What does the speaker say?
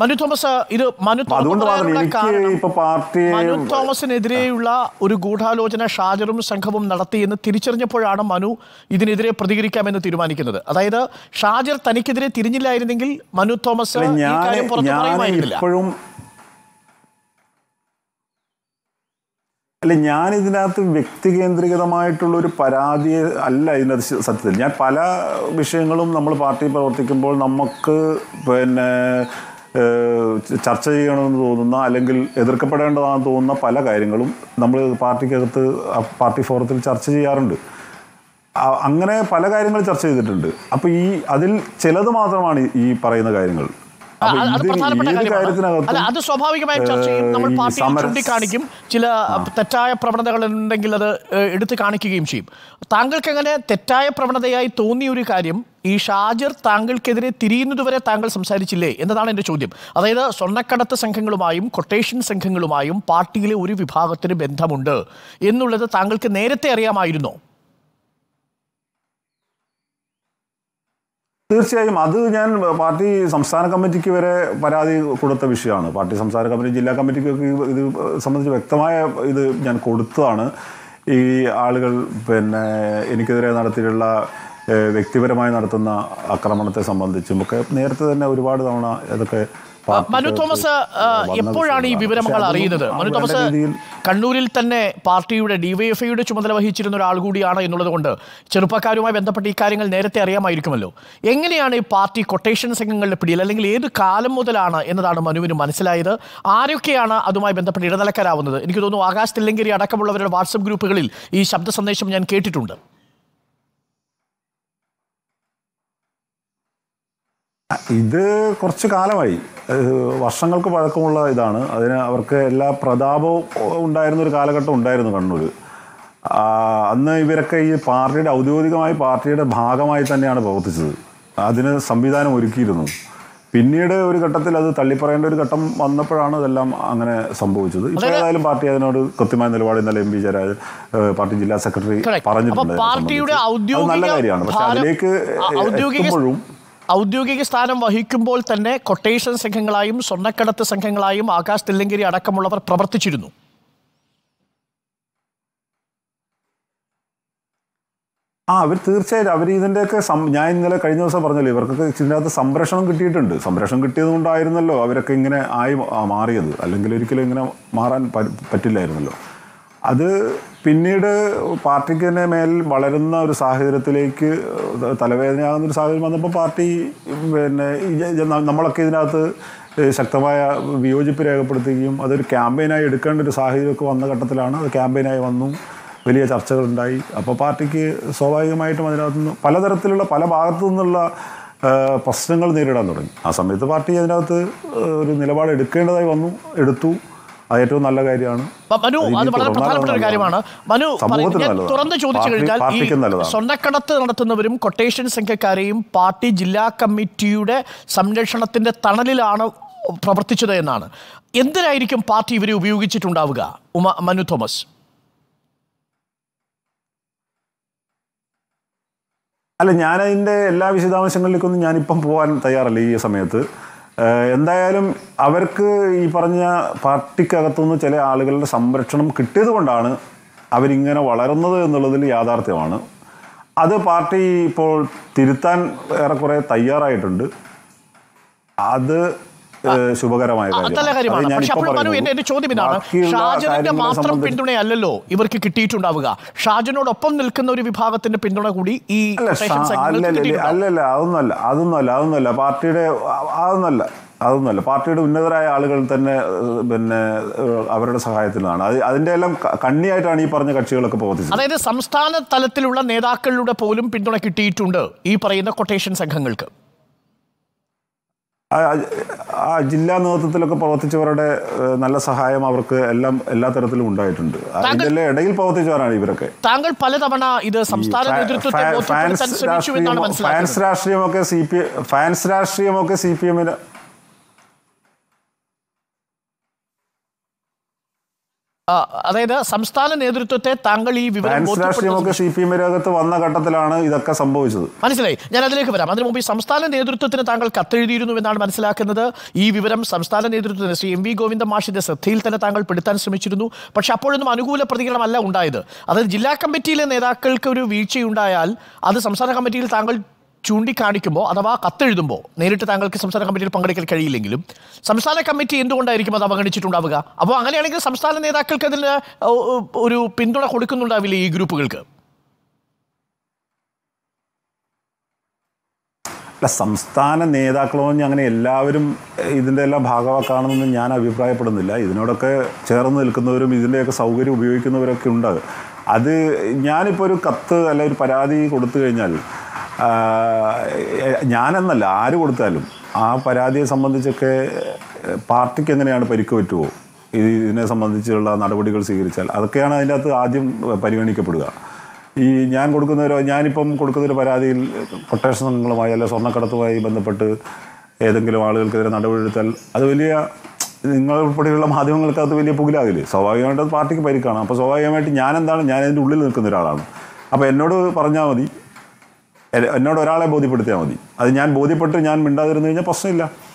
Manu Thomas ഇത് മനു മനു തോമസിനെതിരെയുള്ള ഒരു ഗൂഢാലോചന ഷാജറും സംഘവും നടത്തിയെന്ന് തിരിച്ചറിഞ്ഞപ്പോഴാണ് മനു ഇതിനെതിരെ പ്രതികരിക്കാമെന്ന് തീരുമാനിക്കുന്നത് അതായത് ഷാജർ തനിക്കെതിരെ തിരിഞ്ഞില്ലായിരുന്നെങ്കിൽ മനു തോമസ് ഇപ്പോഴും അല്ല ഞാൻ ഇതിനകത്ത് കേന്ദ്രീകൃതമായിട്ടുള്ള ഒരു പരാതി അല്ല ഇതിനകത്ത് സത്യത്തിൽ ഞാൻ പല വിഷയങ്ങളും നമ്മൾ പാർട്ടി പ്രവർത്തിക്കുമ്പോൾ നമുക്ക് പിന്നെ ചർച്ച ചെയ്യണമെന്ന് തോന്നുന്ന അല്ലെങ്കിൽ എതിർക്കപ്പെടേണ്ടതാണെന്ന് തോന്നുന്ന പല കാര്യങ്ങളും നമ്മൾ പാർട്ടിക്കകത്ത് പാർട്ടി ഫോറത്തിൽ ചർച്ച ചെയ്യാറുണ്ട് അങ്ങനെ പല കാര്യങ്ങൾ ചർച്ച ചെയ്തിട്ടുണ്ട് അപ്പോൾ ഈ അതിൽ ചിലത് മാത്രമാണ് ഈ പറയുന്ന കാര്യങ്ങൾ അത് അല്ല അത് സ്വാഭാവികമായ ചർച്ച ചെയ്യും നമ്മൾ പാർട്ടിയിൽ ചൂണ്ടിക്കാണിക്കും ചില തെറ്റായ പ്രവണതകൾ ഉണ്ടെങ്കിൽ അത് എടുത്തു കാണിക്കുകയും ചെയ്യും താങ്കൾക്ക് എങ്ങനെ തെറ്റായ പ്രവണതയായി തോന്നിയ ഒരു കാര്യം ഈ ഷാജർ താങ്കൾക്കെതിരെ തിരിയുന്നതുവരെ താങ്കൾ സംസാരിച്ചില്ലേ എന്നതാണ് എൻ്റെ ചോദ്യം അതായത് സ്വർണ്ണക്കടത്ത് സംഘങ്ങളുമായും കൊട്ടേഷൻ സംഘങ്ങളുമായും പാർട്ടിയിലെ ഒരു വിഭാഗത്തിന് ബന്ധമുണ്ട് എന്നുള്ളത് താങ്കൾക്ക് നേരത്തെ അറിയാമായിരുന്നോ തീർച്ചയായും അത് ഞാൻ പാർട്ടി സംസ്ഥാന കമ്മിറ്റിക്ക് വരെ പരാതി കൊടുത്ത വിഷയമാണ് പാർട്ടി സംസ്ഥാന കമ്മിറ്റി ജില്ലാ കമ്മിറ്റിക്കൊക്കെ ഇത് സംബന്ധിച്ച് വ്യക്തമായ ഇത് ഞാൻ കൊടുത്തതാണ് ഈ ആളുകൾ പിന്നെ എനിക്കെതിരെ നടത്തിയിട്ടുള്ള വ്യക്തിപരമായി നടത്തുന്ന ആക്രമണത്തെ സംബന്ധിച്ചും ഒക്കെ നേരത്തെ തന്നെ ഒരുപാട് തവണ ഇതൊക്കെ മനു തോമസ് എപ്പോഴാണ് ഈ വിവരങ്ങൾ അറിയുന്നത് മനു തോമസ് കണ്ണൂരിൽ തന്നെ പാർട്ടിയുടെ ഡിവൈഎഫ്ഐയുടെ ചുമതല വഹിച്ചിരുന്ന ഒരാൾ കൂടിയാണ് എന്നുള്ളത് കൊണ്ട് ചെറുപ്പക്കാരുമായി ബന്ധപ്പെട്ട് ഈ കാര്യങ്ങൾ നേരത്തെ അറിയാമായിരിക്കുമല്ലോ എങ്ങനെയാണ് ഈ പാർട്ടി കൊട്ടേഷൻ സംഘങ്ങളുടെ പിടിയിൽ അല്ലെങ്കിൽ ഏത് കാലം മുതലാണ് എന്നതാണ് മനുവിന് മനസ്സിലായത് ആരൊക്കെയാണ് അതുമായി ബന്ധപ്പെട്ട് ഇടനിലക്കാരാവുന്നത് എനിക്ക് തോന്നുന്നു ആകാശ് തില്ലങ്കേരി അടക്കമുള്ളവരുടെ വാട്സപ്പ് ഗ്രൂപ്പുകളിൽ ഈ ശബ്ദ സന്ദേശം ഞാൻ കേട്ടിട്ടുണ്ട് ഇത് കുറച്ച് കാലമായി വർഷങ്ങൾക്ക് പഴക്കമുള്ള ഇതാണ് അതിന് അവർക്ക് എല്ലാ പ്രതാപവും ഉണ്ടായിരുന്ന ഒരു കാലഘട്ടം ഉണ്ടായിരുന്നു കണ്ണൂർ അന്ന് ഇവരൊക്കെ ഈ പാർട്ടിയുടെ ഔദ്യോഗികമായി പാർട്ടിയുടെ ഭാഗമായി തന്നെയാണ് പ്രവർത്തിച്ചത് അതിന് സംവിധാനം ഒരുക്കിയിരുന്നു പിന്നീട് ഒരു ഘട്ടത്തിൽ അത് തള്ളിപ്പറയേണ്ട ഒരു ഘട്ടം വന്നപ്പോഴാണ് അതെല്ലാം അങ്ങനെ സംഭവിച്ചത് ഇപ്പോൾ ഏതായാലും പാർട്ടി അതിനോട് കൃത്യമായ നിലപാട് ഇന്നലെ എം പി ജയരാജ് പാർട്ടി ജില്ലാ സെക്രട്ടറി പറഞ്ഞിട്ടുണ്ട് നല്ല കാര്യമാണ് പക്ഷെ അതിലേക്ക് എത്തുമ്പോഴും ഔദ്യോഗിക സ്ഥാനം വഹിക്കുമ്പോൾ തന്നെ കൊട്ടേഷൻ സംഘങ്ങളായും സ്വർണ്ണക്കടത്ത് സംഘങ്ങളായും ആകാശ് തില്ലങ്കേരി അടക്കമുള്ളവർ പ്രവർത്തിച്ചിരുന്നു ആ അവർ തീർച്ചയായിട്ടും അവർ ഇതിൻ്റെയൊക്കെ ഞാൻ ഇന്നലെ കഴിഞ്ഞ ദിവസം പറഞ്ഞല്ലോ ഇവർക്കൊക്കെ ഇതിനകത്ത് സംരക്ഷണം കിട്ടിയിട്ടുണ്ട് സംരക്ഷണം കിട്ടിയത് കൊണ്ടായിരുന്നല്ലോ അവരൊക്കെ ഇങ്ങനെ ആയി മാറിയത് അല്ലെങ്കിൽ ഒരിക്കലും ഇങ്ങനെ മാറാൻ പറ്റില്ലായിരുന്നല്ലോ അത് പിന്നീട് പാർട്ടിക്ക് തന്നെ മേൽ വളരുന്ന ഒരു സാഹചര്യത്തിലേക്ക് തലവേദനയാകുന്ന ഒരു സാഹചര്യം വന്നപ്പോൾ പാർട്ടി പിന്നെ നമ്മളൊക്കെ ഇതിനകത്ത് ശക്തമായ വിയോജിപ്പ് രേഖപ്പെടുത്തുകയും അതൊരു ക്യാമ്പയിനായി എടുക്കേണ്ട ഒരു സാഹചര്യമൊക്കെ വന്ന ഘട്ടത്തിലാണ് അത് ക്യാമ്പയിനായി വന്നു വലിയ ചർച്ചകളുണ്ടായി അപ്പോൾ പാർട്ടിക്ക് സ്വാഭാവികമായിട്ടും അതിനകത്തു നിന്ന് പലതരത്തിലുള്ള പല ഭാഗത്തു നിന്നുള്ള പ്രശ്നങ്ങൾ നേരിടാൻ തുടങ്ങി ആ സമയത്ത് പാർട്ടി അതിനകത്ത് ഒരു നിലപാട് എടുക്കേണ്ടതായി വന്നു എടുത്തു അത് ഏറ്റവും നല്ല കാര്യമാണ് മനു അത് വളരെ പ്രധാനപ്പെട്ട ഒരു കാര്യമാണ് മനു തുറന്ന് ചോദിച്ചു കഴിഞ്ഞാൽ ഈ സ്വർണ്ണക്കടത്ത് നടത്തുന്നവരും കൊട്ടേഷൻ സംഘക്കാരെയും പാർട്ടി ജില്ലാ കമ്മിറ്റിയുടെ സംരക്ഷണത്തിന്റെ തണലിലാണ് പ്രവർത്തിച്ചത് എന്നാണ് എന്തിനായിരിക്കും പാർട്ടി ഇവരെ ഉപയോഗിച്ചിട്ടുണ്ടാവുക ഉമ മനു തോമസ് അല്ല ഞാൻ എല്ലാ വിശദാംശങ്ങളിലേക്കൊന്നും ഞാനിപ്പം പോകാൻ തയ്യാറല്ല ഈ സമയത്ത് എന്തായാലും അവർക്ക് ഈ പറഞ്ഞ പാർട്ടിക്കകത്തുനിന്ന് ചില ആളുകളുടെ സംരക്ഷണം കിട്ടിയത് കൊണ്ടാണ് അവരിങ്ങനെ വളരുന്നത് എന്നുള്ളതിൽ യാഥാർത്ഥ്യമാണ് അത് പാർട്ടി ഇപ്പോൾ തിരുത്താൻ ഏറെക്കുറെ തയ്യാറായിട്ടുണ്ട് അത് ശുഭകരമായ കാര്യമാണ് പക്ഷെ അപ്പോൾ എന്റെ ചോദ്യം ഇതാണ് ഷാജനന്റെ മാത്രം പിന്തുണയല്ലല്ലോ ഇവർക്ക് കിട്ടിയിട്ടുണ്ടാവുക ഷാജനോടൊപ്പം നിൽക്കുന്ന ഒരു വിഭാഗത്തിന്റെ പിന്തുണ കൂടി ഈ അല്ലല്ല അതൊന്നല്ല അതൊന്നല്ല അതൊന്നല്ല പാർട്ടിയുടെ അതൊന്നല്ല അതൊന്നുമല്ല പാർട്ടിയുടെ ഉന്നതരായ ആളുകൾ തന്നെ പിന്നെ അവരുടെ സഹായത്തിലാണ് അത് അതിൻ്റെ എല്ലാം കണ്ണിയായിട്ടാണ് ഈ പറഞ്ഞ കക്ഷികളൊക്കെ പ്രവർത്തിച്ചത് അതായത് സംസ്ഥാന തലത്തിലുള്ള നേതാക്കളുടെ പോലും പിന്തുണ കിട്ടിയിട്ടുണ്ട് ഈ പറയുന്ന കൊട്ടേഷൻ സംഘങ്ങൾക്ക് ആ ജില്ലാ നേതൃത്വത്തിലൊക്കെ പ്രവർത്തിച്ചവരുടെ നല്ല സഹായം അവർക്ക് എല്ലാം എല്ലാ തരത്തിലും ഉണ്ടായിട്ടുണ്ട് അതിന്റെ ഇടയിൽ പ്രവർത്തിച്ചവരാണ് ഇവരൊക്കെ താങ്കൾ പലതവണ ഇത് സംസ്ഥാന ഫാൻസ് രാഷ്ട്രീയമൊക്കെ സി പി ഫാൻസ് രാഷ്ട്രീയമൊക്കെ സി പി എമ്മിന് അതായത് സംസ്ഥാന നേതൃത്വത്തെ താങ്കൾ ഈ വിവരം സി പി എം രംഗത്ത് വന്ന ഘട്ടത്തിലാണ് ഇതൊക്കെ സംഭവിച്ചത് മനസ്സിലായി ഞാൻ അതിലേക്ക് വരാം അതിനു മുമ്പ് ഈ സംസ്ഥാന നേതൃത്വത്തിന് താങ്കൾ കത്തെഴുതിയിരുന്നു എന്നാണ് മനസ്സിലാക്കുന്നത് ഈ വിവരം സംസ്ഥാന നേതൃത്വത്തിന് ശ്രീ എം വി ഗോവിന്ദ മാഷിന്റെ ശ്രദ്ധയിൽ തന്നെ താങ്കൾ പെടുത്താൻ ശ്രമിച്ചിരുന്നു പക്ഷെ അപ്പോഴൊന്നും അനുകൂല പ്രതികരണമല്ല ഉണ്ടായത് അതായത് ജില്ലാ കമ്മിറ്റിയിലെ നേതാക്കൾക്ക് ഒരു വീഴ്ചയുണ്ടായാൽ അത് സംസ്ഥാന കമ്മിറ്റിയിൽ താങ്കൾ ചൂണ്ടിക്കാണിക്കുമ്പോൾ അഥവാ കത്തെഴുതുമ്പോൾ നേരിട്ട് താങ്കൾക്ക് സംസ്ഥാന കമ്മിറ്റിയിൽ പങ്കെടുക്കാൻ കഴിയില്ലെങ്കിലും സംസ്ഥാന കമ്മിറ്റി എന്തുകൊണ്ടായിരിക്കും അത് അവഗണിച്ചിട്ടുണ്ടാവുക അപ്പോൾ അങ്ങനെയാണെങ്കിൽ സംസ്ഥാന നേതാക്കൾക്ക് അതിന് ഒരു പിന്തുണ കൊടുക്കുന്നുണ്ടാവില്ലേ ഈ ഗ്രൂപ്പുകൾക്ക് അല്ല സംസ്ഥാന നേതാക്കളോഞ്ഞ് അങ്ങനെ എല്ലാവരും ഇതിൻ്റെ എല്ലാം ഭാഗമാക്കാണെന്നൊന്നും ഞാൻ അഭിപ്രായപ്പെടുന്നില്ല ഇതിനോടൊക്കെ ചേർന്ന് നിൽക്കുന്നവരും ഇതിൻ്റെയൊക്കെ സൗകര്യം ഉപയോഗിക്കുന്നവരൊക്കെ ഉണ്ട് അത് ഞാനിപ്പോൾ ഒരു കത്ത് അല്ല ഒരു പരാതി കൊടുത്തു കഴിഞ്ഞാൽ ഞാനെന്നല്ല ആര് കൊടുത്താലും ആ പരാതിയെ സംബന്ധിച്ചൊക്കെ പാർട്ടിക്ക് എങ്ങനെയാണ് പരിക്ക് പറ്റുമോ ഇതിനെ സംബന്ധിച്ചുള്ള നടപടികൾ സ്വീകരിച്ചാൽ അതൊക്കെയാണ് അതിൻ്റെ അകത്ത് ആദ്യം പരിഗണിക്കപ്പെടുക ഈ ഞാൻ കൊടുക്കുന്നൊരു ഞാനിപ്പം കൊടുക്കുന്നൊരു പരാതിയിൽ കൊട്ടേഷൻ സംഘങ്ങളുമായി സ്വർണ്ണക്കടത്തുമായി ബന്ധപ്പെട്ട് ഏതെങ്കിലും ആളുകൾക്കെതിരെ നടപടിയെടുത്താൽ അത് വലിയ നിങ്ങൾ ഉൾപ്പെടെയുള്ള മാധ്യമങ്ങൾക്ക് അത് വലിയ പുകിലാകില്ലേ സ്വാഭാവികമായിട്ട് അത് പാർട്ടിക്ക് പരിക്കാണ് അപ്പോൾ സ്വാഭാവികമായിട്ട് ഞാൻ എന്താണ് ഞാൻ അതിൻ്റെ ഉള്ളിൽ നിൽക്കുന്ന ഒരാളാണ് അപ്പോൾ എന്നോട് പറഞ്ഞാൽ മതി എന്നോട് ഒരാളെ ബോധ്യപ്പെടുത്തിയാൽ മതി അത് ഞാൻ ബോധ്യപ്പെട്ട് ഞാൻ മിണ്ടാതിരുന്നു കഴിഞ്ഞാൽ പ്രശ്നമില്ല